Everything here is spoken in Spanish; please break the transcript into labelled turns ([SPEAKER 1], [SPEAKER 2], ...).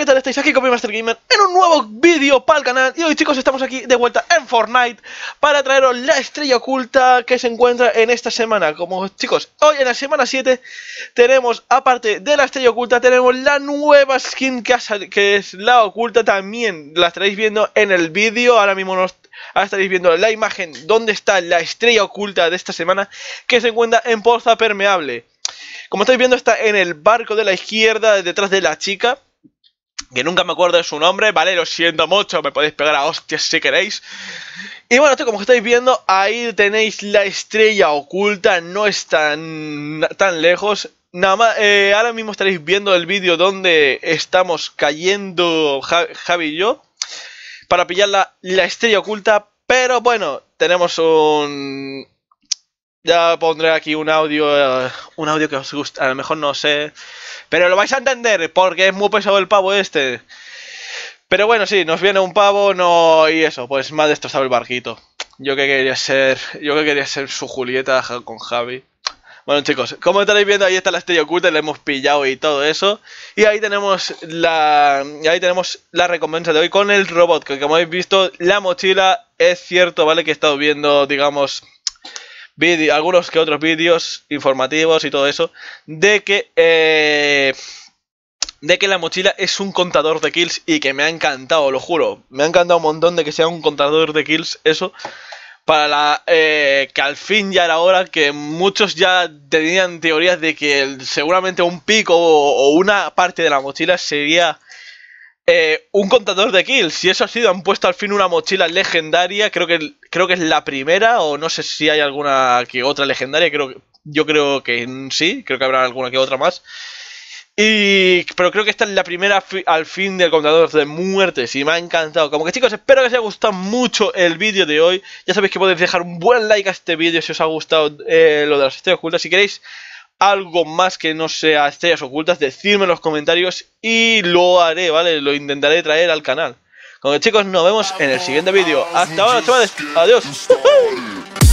[SPEAKER 1] ¿qué tal estáis? Aquí con mi Master Gamer en un nuevo vídeo para el canal Y hoy chicos estamos aquí de vuelta en Fortnite para traeros la estrella oculta que se encuentra en esta semana Como chicos, hoy en la semana 7 tenemos, aparte de la estrella oculta, tenemos la nueva skin que, que es la oculta También la estaréis viendo en el vídeo, ahora mismo nos estaréis viendo la imagen donde está la estrella oculta de esta semana que se encuentra en poza permeable. Como estáis viendo está en el barco de la izquierda detrás de la chica que nunca me acuerdo de su nombre, ¿vale? Lo siento mucho, me podéis pegar a hostias si queréis. Y bueno, esto como estáis viendo, ahí tenéis la estrella oculta, no está tan, lejos. Nada más, eh, ahora mismo estaréis viendo el vídeo donde estamos cayendo Javi y yo para pillar la estrella oculta, pero bueno, tenemos un, ya pondré aquí un audio, eh, un audio que os gusta, a lo mejor no sé, pero lo vais a entender porque es muy pesado el pavo este. Pero bueno, sí, nos viene un pavo, no y eso, pues más ha destrozado el barquito. Yo que quería ser, yo que quería ser su Julieta con Javi. Bueno chicos, como estaréis viendo ahí está la estrella oculta, la hemos pillado y todo eso. Y ahí tenemos la ahí tenemos la recompensa de hoy con el robot, que como habéis visto, la mochila es cierto, ¿vale? Que he estado viendo, digamos, algunos que otros vídeos informativos y todo eso, de que, eh, de que la mochila es un contador de kills y que me ha encantado, lo juro. Me ha encantado un montón de que sea un contador de kills eso. Para la, eh, que al fin ya era hora que muchos ya tenían teorías de que seguramente un pico o una parte de la mochila sería eh, un contador de kills. Si eso ha sido, han puesto al fin una mochila legendaria. Creo que, creo que es la primera, o no sé si hay alguna que otra legendaria. Creo, yo creo que sí, creo que habrá alguna que otra más. Y, pero creo que esta es la primera al fin del contador de muertes y me ha encantado. Como que chicos, espero que os haya gustado mucho el vídeo de hoy. Ya sabéis que podéis dejar un buen like a este vídeo si os ha gustado eh, lo de las estrellas ocultas. Si queréis algo más que no sea estrellas ocultas, decidme en los comentarios y lo haré, ¿vale? Lo intentaré traer al canal. Con que chicos, nos vemos en el siguiente vídeo. Hasta ahora, chavales. Adiós.